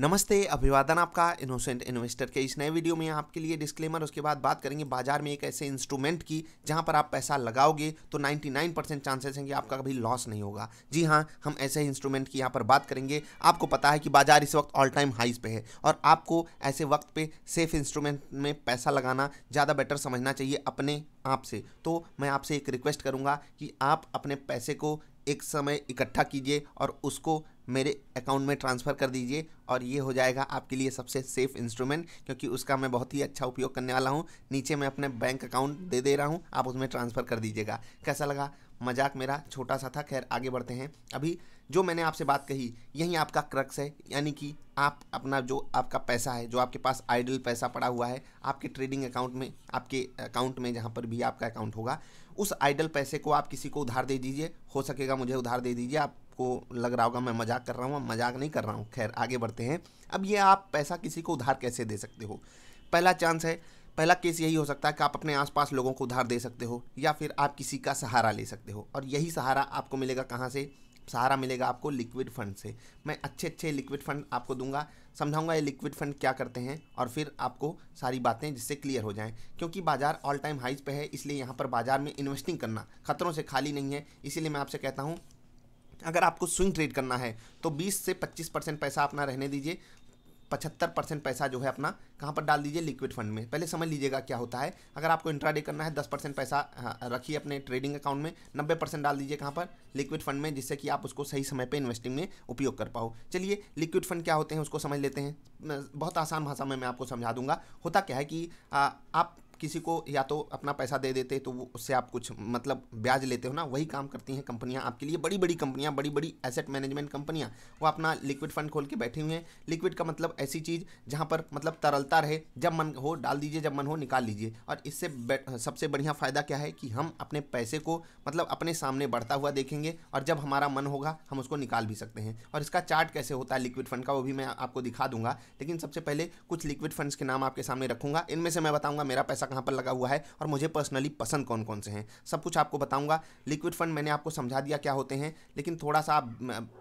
नमस्ते अभिवादन आपका इनोसेंट इन्वेस्टर के इस नए वीडियो में आपके लिए डिस्क्लेमर उसके बाद बात करेंगे बाजार में एक ऐसे इंस्ट्रूमेंट की जहां पर आप पैसा लगाओगे तो 99 परसेंट चांसेस हैं कि आपका कभी लॉस नहीं होगा जी हां हम ऐसे इंस्ट्रूमेंट की यहां पर बात करेंगे आपको पता है कि बाजार इस वक्त ऑल टाइम हाइज पे है और आपको ऐसे वक्त पर सेफ इंस्ट्रूमेंट में पैसा लगाना ज़्यादा बेटर समझना चाहिए अपने आप से तो मैं आपसे एक रिक्वेस्ट करूँगा कि आप अपने पैसे को एक समय इकट्ठा कीजिए और उसको मेरे अकाउंट में ट्रांसफ़र कर दीजिए और ये हो जाएगा आपके लिए सबसे सेफ़ इंस्ट्रूमेंट क्योंकि उसका मैं बहुत ही अच्छा उपयोग करने वाला हूँ नीचे मैं अपने बैंक अकाउंट दे दे रहा हूँ आप उसमें ट्रांसफ़र कर दीजिएगा कैसा लगा मजाक मेरा छोटा सा था खैर आगे बढ़ते हैं अभी जो मैंने आपसे बात कही यही आपका क्रक्स है यानी कि आप अपना जो आपका पैसा है जो आपके पास आइडल पैसा पड़ा हुआ है आपके ट्रेडिंग अकाउंट में आपके अकाउंट में जहाँ पर भी आपका अकाउंट होगा उस आइडल पैसे को आप किसी को उधार दे दीजिए हो सकेगा मुझे उधार दे दीजिए आप आपको लग रहा होगा मैं मजाक कर रहा हूँ मजाक नहीं कर रहा हूँ खैर आगे बढ़ते हैं अब ये आप पैसा किसी को उधार कैसे दे सकते हो पहला चांस है पहला केस यही हो सकता है कि आप अपने आसपास लोगों को उधार दे सकते हो या फिर आप किसी का सहारा ले सकते हो और यही सहारा आपको मिलेगा कहाँ से सहारा मिलेगा आपको लिक्विड फंड से मैं अच्छे अच्छे लिक्विड फंड आपको दूंगा समझाऊंगा ये लिक्विड फंड क्या करते हैं और फिर आपको सारी बातें जिससे क्लियर हो जाएं क्योंकि बाजार ऑल टाइम हाइज पे है इसलिए यहाँ पर बाजार में इन्वेस्टिंग करना खतरों से खाली नहीं है इसीलिए मैं आपसे कहता हूँ अगर आपको स्विंग ट्रेड करना है तो 20 से 25 परसेंट पैसा अपना रहने दीजिए पचहत्तर परसेंट पैसा जो है अपना कहाँ पर डाल दीजिए लिक्विड फंड में पहले समझ लीजिएगा क्या होता है अगर आपको इंट्राडे करना है दस परसेंट पैसा हाँ, रखिए अपने ट्रेडिंग अकाउंट में नब्बे परसेंट डाल दीजिए कहाँ पर लिक्विड फंड में जिससे कि आप उसको सही समय पे इन्वेस्टिंग में उपयोग कर पाओ चलिए लिक्विड फंड क्या होते हैं उसको समझ लेते हैं बहुत आसान भाषा में मैं आपको समझा दूंगा होता क्या है कि आ, आप किसी को या तो अपना पैसा दे देते तो वो उससे आप कुछ मतलब ब्याज लेते हो ना वही काम करती हैं कंपनियां आपके लिए बड़ी बड़ी कंपनियां बड़ी बड़ी एसेट मैनेजमेंट कंपनियां वो अपना लिक्विड फंड खोल के बैठी हुई हैं लिक्विड का मतलब ऐसी चीज़ जहां पर मतलब तरलता रहे जब मन हो डाल दीजिए जब मन हो निकाल लीजिए और इससे सबसे बढ़िया फ़ायदा क्या है कि हम अपने पैसे को मतलब अपने सामने बढ़ता हुआ देखेंगे और जब हमारा मन होगा हम उसको निकाल भी सकते हैं और इसका चार्ट कैसे होता है लिक्विड फंड का वो भी मैं आपको दिखा दूंगा लेकिन सबसे पहले कुछ लिक्विड फंड्स के नाम आपके सामने रखूंगा इनमें से मैं बताऊंगा मेरा पैसा पैसा कहाँ पर लगा हुआ है और मुझे पर्सनली पसंद कौन कौन से हैं सब कुछ आपको बताऊंगा लिक्विड फंड मैंने आपको समझा दिया क्या होते हैं लेकिन थोड़ा सा आप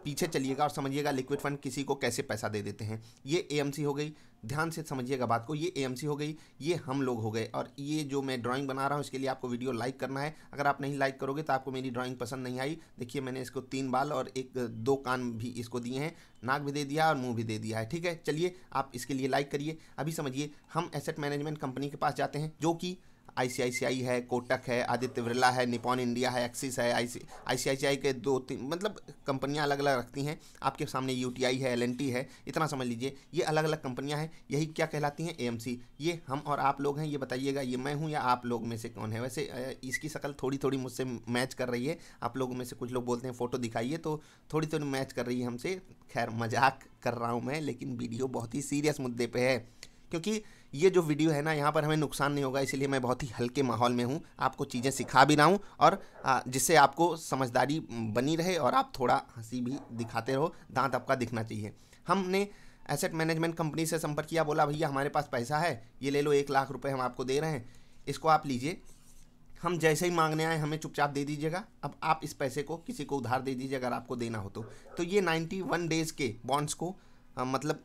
पीछे चलिएगा और समझिएगा लिक्विड फंड किसी को कैसे पैसा दे देते हैं ये ए हो गई ध्यान से समझिएगा बात को ये ए हो गई ये हम लोग हो गए और ये जो मैं ड्राइंग बना रहा हूँ इसके लिए आपको वीडियो लाइक करना है अगर आप नहीं लाइक करोगे तो आपको मेरी ड्राइंग पसंद नहीं आई देखिए मैंने इसको तीन बाल और एक दो कान भी इसको दिए हैं नाक भी दे दिया और मुंह भी दे दिया है ठीक है चलिए आप इसके लिए लाइक करिए अभी समझिए हम एसेट मैनेजमेंट कंपनी के पास जाते हैं जो कि आईसीआईसीआई है कोटक है आदित्य बिरला है निपॉन इंडिया है एक्सिस है आई आईसीआईसीआई के दो तीन मतलब कंपनियां अलग अलग रखती हैं आपके सामने यूटीआई है एलएनटी है इतना समझ लीजिए ये अलग अलग कंपनियां हैं यही क्या कहलाती हैं एएमसी ये हम और आप लोग हैं ये बताइएगा ये मैं हूँ या आप लोग में से कौन है वैसे इसकी शक्ल थोड़ी थोड़ी मुझसे मैच कर रही है आप लोगों में से कुछ लोग बोलते हैं फ़ोटो दिखाइए तो थोड़ी थोड़ी मैच कर रही है हमसे खैर मजाक कर रहा हूँ मैं लेकिन वीडियो बहुत ही सीरियस मुद्दे पर है क्योंकि ये जो वीडियो है ना यहाँ पर हमें नुकसान नहीं होगा इसलिए मैं बहुत ही हल्के माहौल में हूँ आपको चीज़ें सिखा भी रहा हूँ और जिससे आपको समझदारी बनी रहे और आप थोड़ा हंसी भी दिखाते रहो दांत आपका दिखना चाहिए हमने एसेट मैनेजमेंट कंपनी से संपर्क किया बोला भैया हमारे पास पैसा है ये ले लो एक लाख रुपये हम आपको दे रहे हैं इसको आप लीजिए हम जैसे ही मांगने आए हमें चुपचाप दे दीजिएगा अब आप इस पैसे को किसी को उधार दे दीजिए अगर आपको देना हो तो, तो ये नाइन्टी डेज़ के बॉन्ड्स को मतलब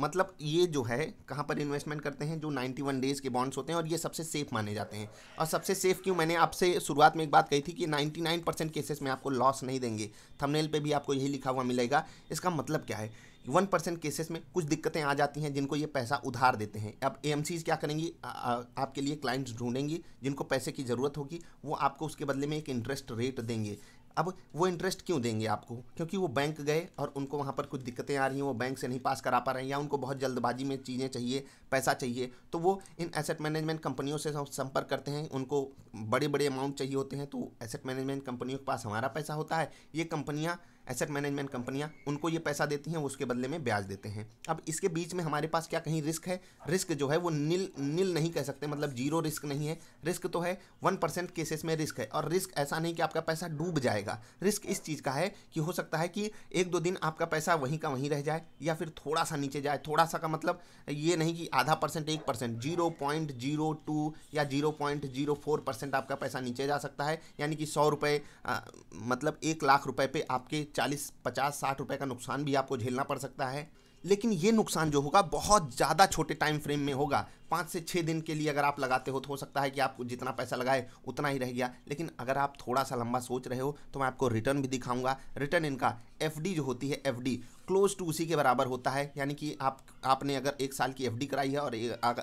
मतलब ये जो है कहाँ पर इन्वेस्टमेंट करते हैं जो 91 डेज़ के बॉन्ड्स होते हैं और ये सबसे सेफ माने जाते हैं और सबसे सेफ क्यों मैंने आपसे शुरुआत में एक बात कही थी कि 99 परसेंट केसेस में आपको लॉस नहीं देंगे थंबनेल पे भी आपको यही लिखा हुआ मिलेगा इसका मतलब क्या है वन परसेंट केसेस में कुछ दिक्कतें आ जाती हैं जिनको ये पैसा उधार देते हैं अब ए क्या करेंगी आ, आ, आपके लिए क्लाइंट्स ढूंढेंगी जिनको पैसे की ज़रूरत होगी वो आपको उसके बदले में एक इंटरेस्ट रेट देंगे अब वो इंटरेस्ट क्यों देंगे आपको क्योंकि वो बैंक गए और उनको वहाँ पर कुछ दिक्कतें आ रही हैं वो बैंक से नहीं पास करा पा रहे हैं या उनको बहुत जल्दबाजी में चीज़ें चाहिए पैसा चाहिए तो वो इन एसेट मैनेजमेंट कंपनियों से संपर्क करते हैं उनको बड़े बड़े अमाउंट चाहिए होते हैं तो एसेट मैनेजमेंट कंपनियों के पास हमारा पैसा होता है ये कंपनियाँ एसेट मैनेजमेंट कंपनियाँ उनको ये पैसा देती हैं वो उसके बदले में ब्याज देते हैं अब इसके बीच में हमारे पास क्या कहीं रिस्क है रिस्क जो है वो नील नील नहीं कह सकते मतलब जीरो रिस्क नहीं है रिस्क तो है वन परसेंट केसेस में रिस्क है और रिस्क ऐसा नहीं कि आपका पैसा डूब जाएगा रिस्क इस चीज़ का है कि हो सकता है कि एक दो दिन आपका पैसा वहीं का वहीं रह जाए या फिर थोड़ा सा नीचे जाए थोड़ा सा का मतलब ये नहीं कि आधा परसेंट एक percent zero point zero two या zero point zero four percent आपका पैसा नीचे जा सकता है यानी कि सौ रुपये मतलब एक लाख रुपये पे आपके चालीस पचास साठ रुपये का नुकसान भी आपको झेलना पड़ सकता है लेकिन ये नुकसान जो होगा बहुत ज़्यादा छोटे टाइम फ्रेम में होगा पाँच से छः दिन के लिए अगर आप लगाते हो तो हो सकता है कि आप जितना पैसा लगाए उतना ही रह गया लेकिन अगर आप थोड़ा सा लंबा सोच रहे हो तो मैं आपको रिटर्न भी दिखाऊंगा रिटर्न इनका एफ जो होती है एफ क्लोज टू उसी के बराबर होता है यानी कि आप आपने अगर एक साल की एफ कराई है और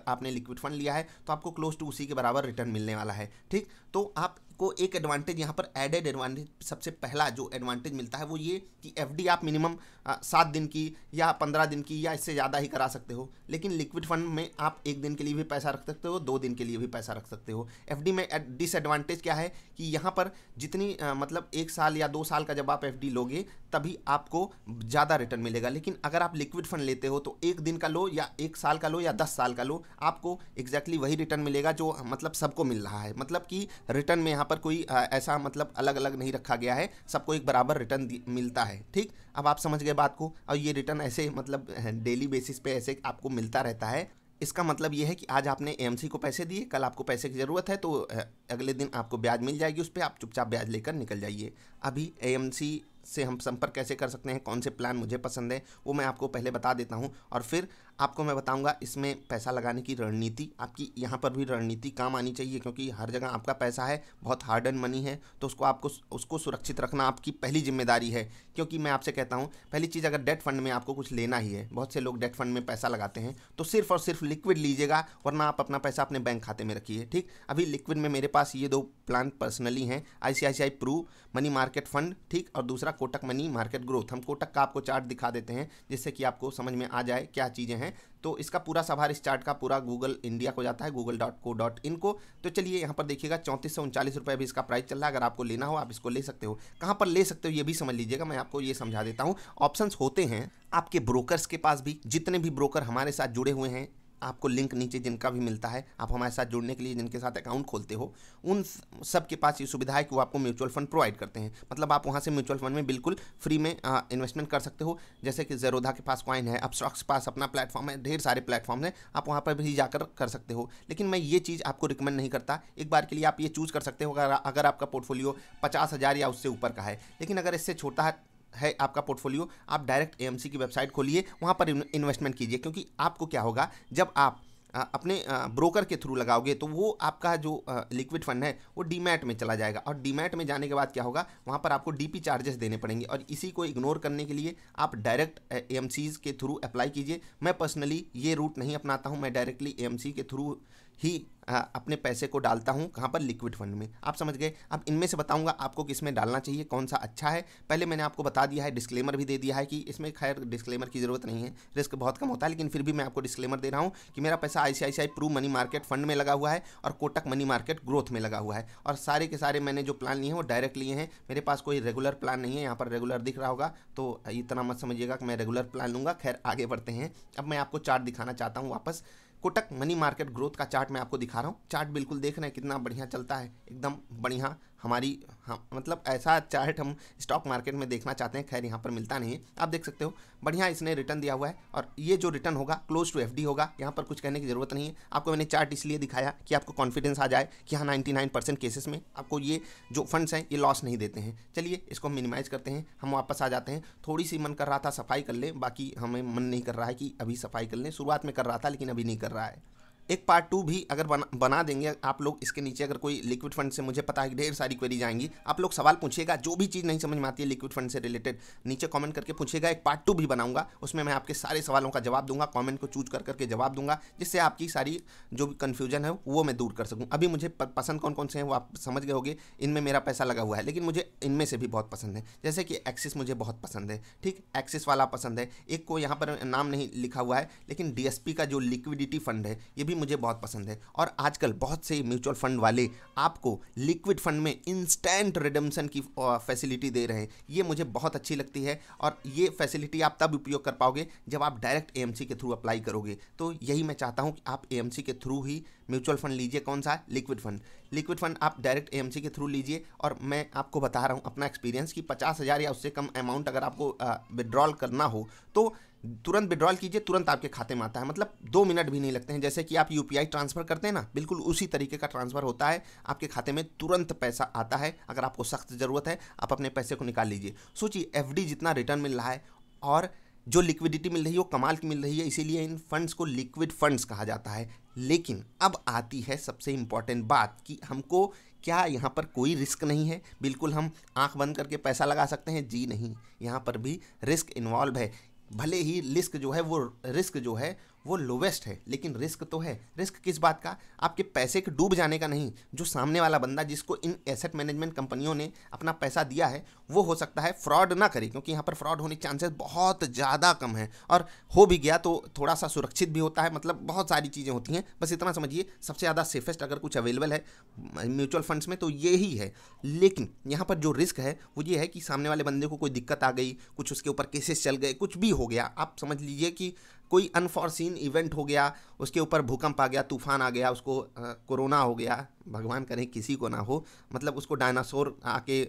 आपने लिक्विड फंड लिया है तो आपको क्लोज टू उसी के बराबर रिटर्न मिलने वाला है ठीक तो आप को एक एडवांटेज यहाँ पर एडेड एडवांटेज सबसे पहला जो एडवांटेज मिलता है वो ये कि एफ आप मिनिमम सात दिन की या पंद्रह दिन की या इससे ज़्यादा ही करा सकते हो लेकिन लिक्विड फंड में आप एक दिन के लिए भी पैसा रख सकते हो दो दिन के लिए भी पैसा रख सकते हो एफ में डिसएडवांटेज क्या है कि यहाँ पर जितनी आ, मतलब एक साल या दो साल का जब आप एफ लोगे तभी आपको ज़्यादा रिटर्न मिलेगा लेकिन अगर आप लिक्विड फंड लेते हो तो एक दिन का लो या एक साल का लो या दस साल का लो आपको एग्जैक्टली exactly वही रिटर्न मिलेगा जो मतलब सबको मिल रहा है मतलब कि रिटर्न में यहाँ पर कोई आ, ऐसा मतलब अलग अलग नहीं रखा गया है सबको एक बराबर रिटर्न मिलता है ठीक अब आप समझ गए बात को और ये रिटर्न ऐसे मतलब डेली बेसिस पे ऐसे आपको मिलता रहता है इसका मतलब ये है कि आज आपने एएमसी को पैसे दिए कल आपको पैसे की ज़रूरत है तो अगले दिन आपको ब्याज मिल जाएगी उस पर आप चुपचाप ब्याज लेकर निकल जाइए अभी ए से हम संपर्क कैसे कर सकते हैं कौन से प्लान मुझे पसंद है वो मैं आपको पहले बता देता हूँ और फिर आपको मैं बताऊंगा इसमें पैसा लगाने की रणनीति आपकी यहाँ पर भी रणनीति काम आनी चाहिए क्योंकि हर जगह आपका पैसा है बहुत हार्ड एंड मनी है तो उसको आपको उसको सुरक्षित रखना आपकी पहली जिम्मेदारी है क्योंकि मैं आपसे कहता हूँ पहली चीज़ अगर डेट फंड में आपको कुछ लेना ही है बहुत से लोग डेट फंड में पैसा लगाते हैं तो सिर्फ और सिर्फ लिक्विड लीजिएगा वरना आप अपना पैसा अपने बैंक खाते में रखिए ठीक अभी लिक्विड में मेरे पास ये दो प्लान पर्सनली हैं I Pru money market fund ठीक और दूसरा कोटक मनी मार्केट ग्रोथ हम कोटक का आपको चार्ट दिखा देते हैं जिससे कि आपको समझ में आ जाए क्या चीज़ें हैं हैं तो इसका पूरा सभार चार्ट का पूरा गूगल इंडिया को जाता है Google dot co dot in को तो चलिए यहाँ पर देखिएगा चौंतीस सौ उनचालीस रुपये अभी इसका प्राइस चल रहा है अगर आपको लेना हो आप इसको ले सकते हो कहाँ पर ले सकते हो ये भी समझ लीजिएगा मैं आपको ये समझा देता हूँ ऑप्शन होते हैं आपके ब्रोकर्स के पास भी जितने भी ब्रोकर हमारे साथ जुड़े हुए हैं आपको लिंक नीचे जिनका भी मिलता है आप हमारे साथ जुड़ने के लिए जिनके साथ अकाउंट खोलते हो उन सब के पास ये सुविधा है कि वो आपको म्यूचुअल फंड प्रोवाइड करते हैं मतलब आप वहाँ से म्यूचुअल फंड में बिल्कुल फ्री में इन्वेस्टमेंट कर सकते हो जैसे कि जेरोधा के पास कॉइन है अपस्टॉक्स पास अपना प्लेटफॉर्म है ढेर सारे प्लेटफॉर्म हैं आप वहाँ पर भी जाकर कर सकते हो लेकिन मैं ये चीज़ आपको रिकमेंड नहीं करता एक बार के लिए आप ये चूज़ कर सकते हो अगर आपका पोर्टफोलियो पचास या उससे ऊपर का है लेकिन अगर इससे छोटा है आपका पोर्टफोलियो आप डायरेक्ट ए की वेबसाइट खोलिए वहाँ पर इन्वेस्टमेंट कीजिए क्योंकि आपको क्या होगा जब आप अपने ब्रोकर के थ्रू लगाओगे तो वो आपका जो लिक्विड फंड है वो डीमैट में चला जाएगा और डीमैट में जाने के बाद क्या होगा वहाँ पर आपको डीपी चार्जेस देने पड़ेंगे और इसी को इग्नोर करने के लिए आप डायरेक्ट एएमसीज के थ्रू अप्लाई कीजिए मैं पर्सनली ये रूट नहीं अपनाता हूँ मैं डायरेक्टली एएमसी के थ्रू ही आ, अपने पैसे को डालता हूँ कहाँ पर लिक्विड फंड में आप समझ गए अब इनमें से बताऊँगा आपको किस में डालना चाहिए कौन सा अच्छा है पहले मैंने आपको बता दिया है डिस्क्लेमर भी दे दिया है कि इसमें खैर डिस्क्लेमर की ज़रूरत नहीं है रिस्क बहुत कम होता है लेकिन फिर भी मैं आपको डिस्क्लेमर दे रहा हूँ कि मेरा पैसा I Pru money market fund में लगा हुआ है और कोटक मनी मार्केट ग्रोथ में लगा हुआ है और सारे के सारे मैंने जो प्लान लिए हैं वो डायरेक्ट लिए हैं मेरे पास कोई रेगुलर प्लान नहीं है यहाँ पर रेगुलर दिख रहा होगा तो इतना मत समझिएगा कि मैं रेगुलर प्लान लूँगा खैर आगे बढ़ते हैं अब मैं आपको चार्ट दिखाना चाहता हूँ वापस कोटक मनी मार्केट ग्रोथ का चार्ट मैं आपको दिखा रहा हूँ चार्ट बिल्कुल देख रहे हैं कितना बढ़िया चलता है एकदम बढ़िया हमारी हम मतलब ऐसा चार्ट हम स्टॉक मार्केट में देखना चाहते हैं खैर यहाँ पर मिलता नहीं है आप देख सकते हो बढ़िया इसने रिटर्न दिया हुआ है और ये जो रिटर्न होगा क्लोज टू एफ होगा यहाँ पर कुछ कहने की ज़रूरत नहीं है आपको मैंने चार्ट इसलिए दिखाया कि आपको कॉन्फिडेंस आ जाए कि हाँ नाइन्टी केसेस में आपको ये जो फंड्स हैं ये लॉस नहीं देते हैं चलिए इसको मिनिमाइज़ करते हैं हम वापस आ जाते हैं थोड़ी सी मन कर रहा था सफाई कर लें बाकी हमें मन नहीं कर रहा है कि अभी सफाई कर लें शुरुआत में कर रहा था लेकिन अभी नहीं कर रहा है एक पार्ट टू भी अगर बना बना देंगे आप लोग इसके नीचे अगर कोई लिक्विड फंड से मुझे पता है ढेर सारी क्वेरीज आएंगी आप लोग सवाल पूछिएगा जो भी चीज़ नहीं समझ में आती है लिक्विड फंड से रिलेटेड नीचे कमेंट करके पूछिएगा एक पार्ट टू भी बनाऊंगा उसमें मैं आपके सारे सवालों का जवाब दूंगा कॉमेंट को चूज कर करके जवाब दूंगा जिससे आपकी सारी जो भी कन्फ्यूजन है वो मैं दूर कर सकूँ अभी मुझे पसंद कौन कौन से हैं वो आप समझ गए होगे इनमें मेरा पैसा लगा हुआ है लेकिन मुझे इनमें से भी बहुत पसंद है जैसे कि एक्सिस मुझे बहुत पसंद है ठीक एक्सिस वाला पसंद है एक को यहाँ पर नाम नहीं लिखा हुआ है लेकिन डी का जो लिक्विडिटी फंड है ये भी मुझे बहुत पसंद है और आजकल बहुत से म्यूचुअल फंड वाले आपको लिक्विड फंड में इंस्टेंट रिडम्सन की फैसिलिटी दे रहे हैं ये मुझे बहुत अच्छी लगती है और ये फैसिलिटी आप तब उपयोग कर पाओगे जब आप डायरेक्ट ए के थ्रू अप्लाई करोगे तो यही मैं चाहता हूँ कि आप ए के थ्रू ही म्यूचुअल फंड लीजिए कौन सा लिक्विड फंड लिक्विड फंड आप डायरेक्ट ए के थ्रू लीजिए और मैं आपको बता रहा हूँ अपना एक्सपीरियंस कि पचास हज़ार या उससे कम अमाउंट अगर आपको विड्रॉल करना हो तो तुरंत विड्रॉल कीजिए तुरंत आपके खाते में आता है मतलब दो मिनट भी नहीं लगते हैं जैसे कि आप यू ट्रांसफ़र करते हैं ना बिल्कुल उसी तरीके का ट्रांसफ़र होता है आपके खाते में तुरंत पैसा आता है अगर आपको सख्त ज़रूरत है आप अपने पैसे को निकाल लीजिए सोचिए एफ जितना रिटर्न मिल रहा है और जो लिक्विडिटी मिल रही है वो कमाल की मिल रही है इसीलिए इन फंड्स को लिक्विड फंड्स कहा जाता है लेकिन अब आती है सबसे इम्पॉर्टेंट बात कि हमको क्या यहाँ पर कोई रिस्क नहीं है बिल्कुल हम आंख बंद करके पैसा लगा सकते हैं जी नहीं यहाँ पर भी रिस्क इन्वॉल्व है भले ही रिस्क जो है वो रिस्क जो है वो लोवेस्ट है लेकिन रिस्क तो है रिस्क किस बात का आपके पैसे के डूब जाने का नहीं जो सामने वाला बंदा जिसको इन एसेट मैनेजमेंट कंपनियों ने अपना पैसा दिया है वो हो सकता है फ्रॉड ना करे क्योंकि यहाँ पर फ्रॉड होने के चांसेस बहुत ज़्यादा कम है और हो भी गया तो थोड़ा सा सुरक्षित भी होता है मतलब बहुत सारी चीज़ें होती हैं बस इतना समझिए सबसे ज़्यादा सेफेस्ट अगर कुछ अवेलेबल है म्यूचुअल फंड्स में तो ये ही है लेकिन यहाँ पर जो रिस्क है वो ये है कि सामने वाले बंदे को कोई दिक्कत आ गई कुछ उसके ऊपर केसेस चल गए कुछ भी हो गया आप समझ लीजिए कि कोई अनफॉर्सीन इवेंट हो गया उसके ऊपर भूकंप आ गया तूफान आ गया उसको कोरोना हो गया भगवान करें किसी को ना हो मतलब उसको डायनासोर आके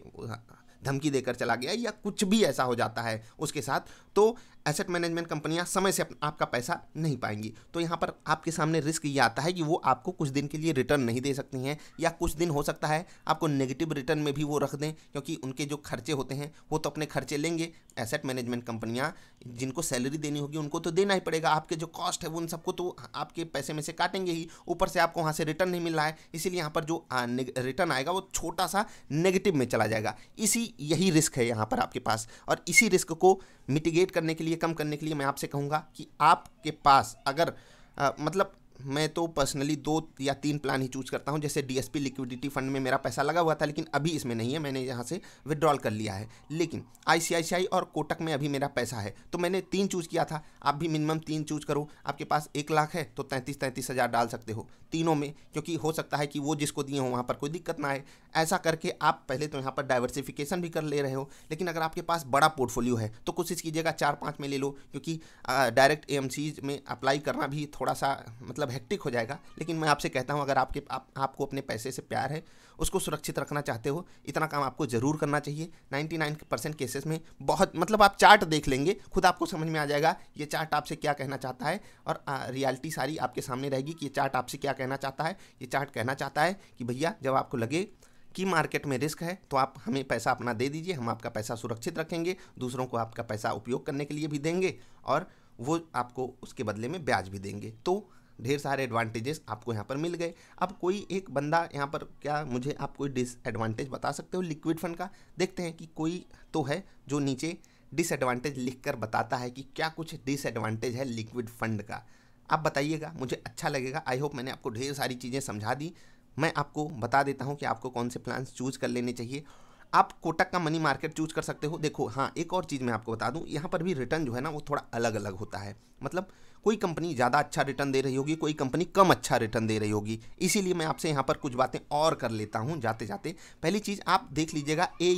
धमकी देकर चला गया या कुछ भी ऐसा हो जाता है उसके साथ तो एसेट मैनेजमेंट कंपनियां समय से आपका पैसा नहीं पाएंगी तो यहाँ पर आपके सामने रिस्क ये आता है कि वो आपको कुछ दिन के लिए रिटर्न नहीं दे सकती हैं या कुछ दिन हो सकता है आपको नेगेटिव रिटर्न में भी वो रख दें क्योंकि उनके जो खर्चे होते हैं वो तो अपने खर्चे लेंगे एसेट मैनेजमेंट कंपनियाँ जिनको सैलरी देनी होगी उनको तो देना ही पड़ेगा आपके जो कॉस्ट है वो उन सबको तो आपके पैसे में से काटेंगे ही ऊपर से आपको वहाँ से रिटर्न नहीं मिल रहा है इसीलिए यहाँ पर जो रिटर्न आएगा वो छोटा सा नेगेटिव में चला जाएगा इसी यही रिस्क है यहाँ पर आपके पास और इसी रिस्क को मिटिगेट करने के लिए कम करने के लिए मैं आपसे कहूँगा कि आपके पास अगर आ, मतलब मैं तो पर्सनली दो या तीन प्लान ही चूज करता हूँ जैसे डीएसपी लिक्विडिटी फंड में मेरा पैसा लगा हुआ था लेकिन अभी इसमें नहीं है मैंने यहाँ से विड्रॉल कर लिया है लेकिन आईसीआईसीआई और कोटक में अभी मेरा पैसा है तो मैंने तीन चूज किया था आप भी मिनिमम तीन चूज करो आपके पास एक लाख है तो तैंतीस तैंतीस हज़ार डाल सकते हो तीनों में क्योंकि हो सकता है कि वो जिसको दिए हों वहाँ पर कोई दिक्कत ना आए ऐसा करके आप पहले तो यहाँ पर डाइवर्सिफिकेशन भी कर ले रहे हो लेकिन अगर आपके पास बड़ा पोर्टफोलियो है तो कोशिश कीजिएगा चार पाँच में ले लो क्योंकि डायरेक्ट ए में अप्लाई करना भी थोड़ा सा मतलब सब मतलब हेक्टिक हो जाएगा लेकिन मैं आपसे कहता हूँ अगर आपके आप, आपको अपने पैसे से प्यार है उसको सुरक्षित रखना चाहते हो इतना काम आपको ज़रूर करना चाहिए 99 परसेंट केसेस में बहुत मतलब आप चार्ट देख लेंगे खुद आपको समझ में आ जाएगा ये चार्ट आपसे क्या कहना चाहता है और रियलिटी सारी आपके सामने रहेगी कि ये चार्ट आपसे क्या कहना चाहता है ये चार्ट कहना चाहता है कि भैया जब आपको लगे कि मार्केट में रिस्क है तो आप हमें पैसा अपना दे दीजिए हम आपका पैसा सुरक्षित रखेंगे दूसरों को आपका पैसा उपयोग करने के लिए भी देंगे और वो आपको उसके बदले में ब्याज भी देंगे तो ढेर सारे एडवांटेजेस आपको यहाँ पर मिल गए अब कोई एक बंदा यहाँ पर क्या मुझे आप कोई डिसएडवांटेज बता सकते हो लिक्विड फंड का देखते हैं कि कोई तो है जो नीचे डिसएडवांटेज लिख कर बताता है कि क्या कुछ डिसएडवांटेज है लिक्विड फंड का आप बताइएगा मुझे अच्छा लगेगा आई होप मैंने आपको ढेर सारी चीज़ें समझा दी मैं आपको बता देता हूँ कि आपको कौन से प्लान्स चूज़ कर लेने चाहिए आप कोटक का मनी मार्केट चूज कर सकते हो देखो हाँ एक और चीज़ मैं आपको बता दूँ यहाँ पर भी रिटर्न जो है ना वो थोड़ा अलग अलग होता है मतलब कोई कंपनी ज़्यादा अच्छा रिटर्न दे रही होगी कोई कंपनी कम अच्छा रिटर्न दे रही होगी इसीलिए मैं आपसे यहाँ पर कुछ बातें और कर लेता हूँ जाते जाते पहली चीज़ आप देख लीजिएगा ए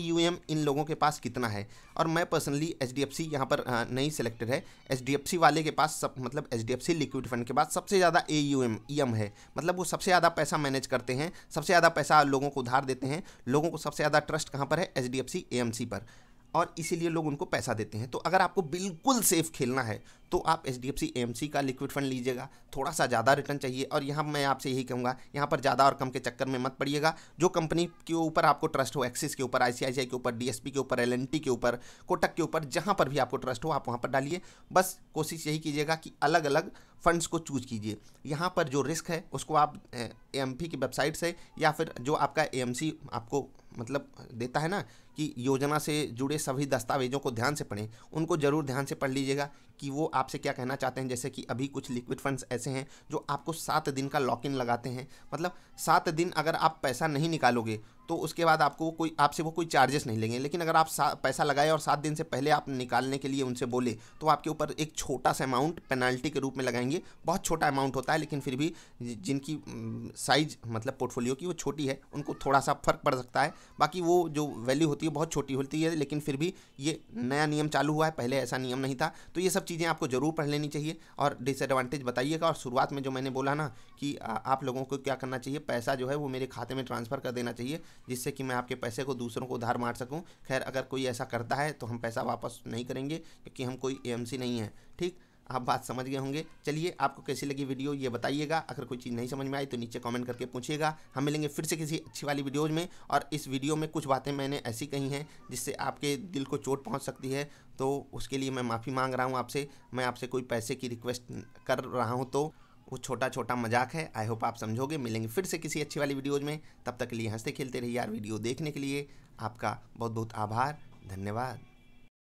इन लोगों के पास कितना है और मैं personally H D F C यहाँ पर नहीं सिलेक्टेड है एच डी एफ सी वाले के पास सब मतलब H D F C liquid fund के पास सबसे ज़्यादा A U M E e M है मतलब वो सबसे ज़्यादा पैसा मैनेज करते हैं सबसे ज़्यादा पैसा लोगों को उधार देते हैं लोगों को सबसे ज़्यादा ट्रस्ट कहाँ पर है H D F C A M C पर और इसीलिए लोग उनको पैसा देते हैं तो अगर आपको बिल्कुल सेफ खेलना है तो आप H D F C M C का लिक्विड फंड लीजिएगा थोड़ा सा ज़्यादा रिटर्न चाहिए और यहाँ मैं आपसे यही कहूँगा यहाँ पर ज़्यादा और कम के चक्कर में मत पड़िएगा जो कंपनी के ऊपर आपको ट्रस्ट हो एक्सिस के ऊपर आई के ऊपर डी के ऊपर एल के ऊपर कोटक के ऊपर जहाँ पर भी आपको ट्रस्ट हो आप वहाँ पर डालिए बस कोशिश यही कीजिएगा कि अलग अलग फंड्स को चूज कीजिए यहाँ पर जो रिस्क है उसको आप ए की वेबसाइट से या फिर जो आपका ए आपको मतलब देता है ना कि योजना से जुड़े सभी दस्तावेजों को ध्यान से पढ़ें उनको ज़रूर ध्यान से पढ़ लीजिएगा कि वो आपसे क्या कहना चाहते हैं जैसे कि अभी कुछ लिक्विड फंड्स ऐसे हैं जो आपको सात दिन का लॉक इन लगाते हैं मतलब सात दिन अगर आप पैसा नहीं निकालोगे तो उसके बाद आपको कोई आपसे वो कोई चार्जेस नहीं लेंगे लेकिन अगर आप पैसा लगाए और सात दिन से पहले आप निकालने के लिए उनसे बोले तो आपके ऊपर एक छोटा सा अमाउंट पेनल्टी के रूप में लगाएंगे बहुत छोटा अमाउंट होता है लेकिन फिर भी जिनकी साइज मतलब पोर्टफोलियो की वो छोटी है उनको थोड़ा सा फर्क पड़ सकता है बाकी वो जो वैल्यू होती है बहुत छोटी होती है लेकिन फिर भी ये नया नियम चालू हुआ है पहले ऐसा नियम नहीं था तो ये सब चीज़ें आपको ज़रूर पढ़ लेनी चाहिए और डिसएडवांटेज बताइएगा और शुरुआत में जो मैंने बोला ना कि आप लोगों को क्या करना चाहिए पैसा जो है वो मेरे खाते में ट्रांसफ़र कर देना चाहिए जिससे कि मैं आपके पैसे को दूसरों को उधार मार सकूँ खैर अगर कोई ऐसा करता है तो हम पैसा वापस नहीं करेंगे क्योंकि हम कोई एम नहीं है ठीक आप बात समझ गए होंगे चलिए आपको कैसी लगी वीडियो ये बताइएगा अगर कोई चीज़ नहीं समझ में आई तो नीचे कमेंट करके पूछिएगा हम मिलेंगे फिर से किसी अच्छी वाली वीडियोज़ में और इस वीडियो में कुछ बातें मैंने ऐसी कही हैं जिससे आपके दिल को चोट पहुँच सकती है तो उसके लिए मैं माफ़ी मांग रहा हूँ आपसे मैं आपसे कोई पैसे की रिक्वेस्ट कर रहा हूँ तो वो छोटा छोटा मजाक है आई होप आप समझोगे मिलेंगे फिर से किसी अच्छी वाली वीडियोज़ में तब तक के लिए हंसते खेलते रहिए यार वीडियो देखने के लिए आपका बहुत बहुत आभार धन्यवाद